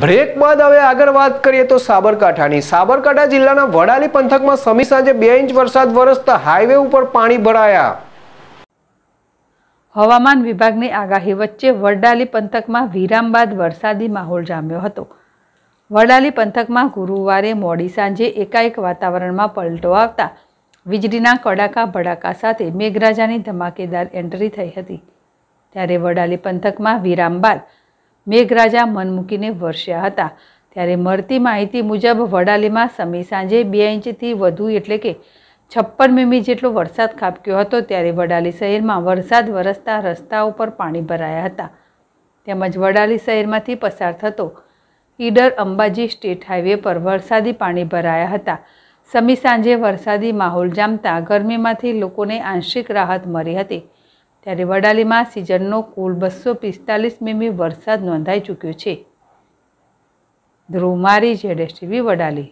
break બાદ હવે આગળ વાત કરીએ તો સાબરકાંઠાની સાબરકાંઠા જિલ્લાના વડાલી પંથકમાં સમી સાંજે બે ઇંચ વરસાદ વરસતા હાઈવે ઉપર પાણી ભરાયા હવામાન વિભાગની આગાહી વચ્ચે વડાલી પંથકમાં વિરામ બાદ વરસાદી માહોલ જામ્યો હતો વડાલી પંથકમાં ગુરુવારે મોડી સાંજે એકાએક વાતાવરણમાં પલટો આવતા વીજળીના કડાકા ભડાકા સાથે મેઘરાજાની ધમાકેદાર એન્ટ્રી થઈ હતી ત્યારે વડાલી પંથકમાં વિરામ બાદ મેઘરાજા મન મૂકીને વરસ્યા હતા ત્યારે મળતી માહિતી મુજબ વડાલીમાં સમી સાંજે બે ઇંચથી વધુ એટલે કે છપ્પન મીમી જેટલો વરસાદ ખાબક્યો હતો ત્યારે વડાલી શહેરમાં વરસાદ વરસતા રસ્તાઓ પર પાણી ભરાયા હતા તેમજ વડાલી શહેરમાંથી પસાર થતો ઈડર અંબાજી સ્ટેટ હાઈવે પર વરસાદી પાણી ભરાયા હતા સમી સાંજે વરસાદી માહોલ જામતા ગરમીમાંથી લોકોને આંશિક રાહત મળી હતી ત્યારે વડાલીમાં સિઝનનો કુલ બસો પિસ્તાલીસ મીમી વરસાદ નોંધાઈ ચૂક્યો છે ધ્રુવ મારી ટીવી વડાલી